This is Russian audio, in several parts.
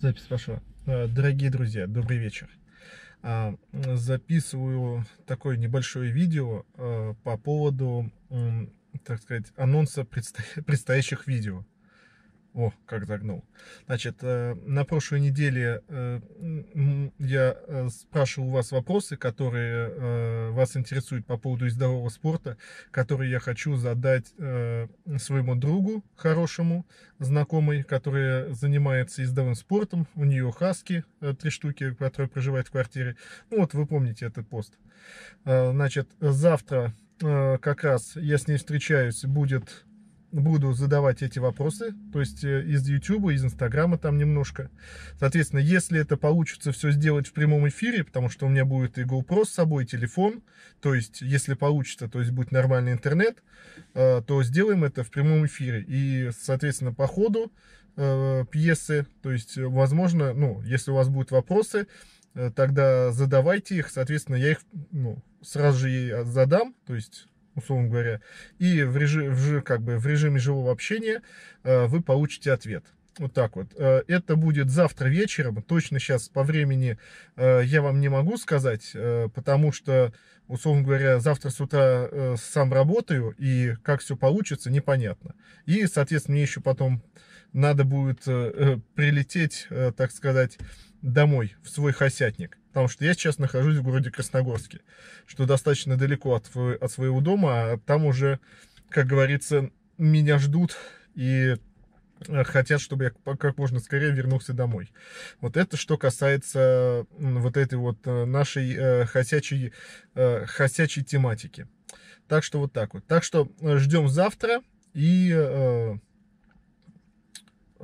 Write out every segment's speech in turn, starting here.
запись пошла. Э, дорогие друзья, добрый вечер. А, записываю такое небольшое видео э, по поводу, так сказать, анонса предстоящих видео. О, как загнул. Значит, э, на прошлой неделе э, я э, спрашивал у вас вопросы, которые вас интересуют по поводу здорового спорта, которые я хочу задать своему другу, хорошему, знакомой, которая занимается издовым спортом. У нее хаски, три штуки, которые проживают в квартире. Ну вот, вы помните этот пост. Значит, завтра как раз я с ней встречаюсь, будет буду задавать эти вопросы, то есть э, из YouTube, из Инстаграма там немножко. Соответственно, если это получится все сделать в прямом эфире, потому что у меня будет и GoPro с собой, телефон, то есть если получится, то есть будет нормальный интернет, э, то сделаем это в прямом эфире. И, соответственно, по ходу э, пьесы, то есть, возможно, ну, если у вас будут вопросы, тогда задавайте их, соответственно, я их ну, сразу же ей а, задам, то есть условно говоря, и в, режи, в, как бы, в режиме живого общения э, вы получите ответ. Вот так вот. Э, это будет завтра вечером. Точно сейчас по времени э, я вам не могу сказать, э, потому что, условно говоря, завтра с утра э, сам работаю, и как все получится, непонятно. И, соответственно, мне еще потом надо будет э, э, прилететь, э, так сказать, домой, в свой хосятник. Потому что я сейчас нахожусь в городе Красногорске, что достаточно далеко от, от своего дома, а там уже, как говорится, меня ждут и э, хотят, чтобы я как можно скорее вернулся домой. Вот это что касается вот этой вот э, нашей хосячей, хосячей тематики. Так что вот так вот. Так что ждем завтра и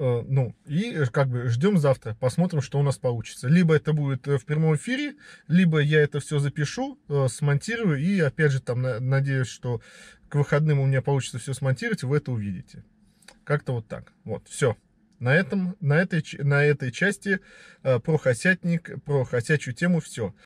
Э, ну, и э, как бы ждем завтра, посмотрим, что у нас получится. Либо это будет э, в прямом эфире, либо я это все запишу, смонтирую, и опять же там надеюсь, что к выходным у меня получится все смонтировать, вы это увидите. Как-то вот так. Вот, все. На, этом, на, этой, на этой части про хосятник, про хосячую тему все.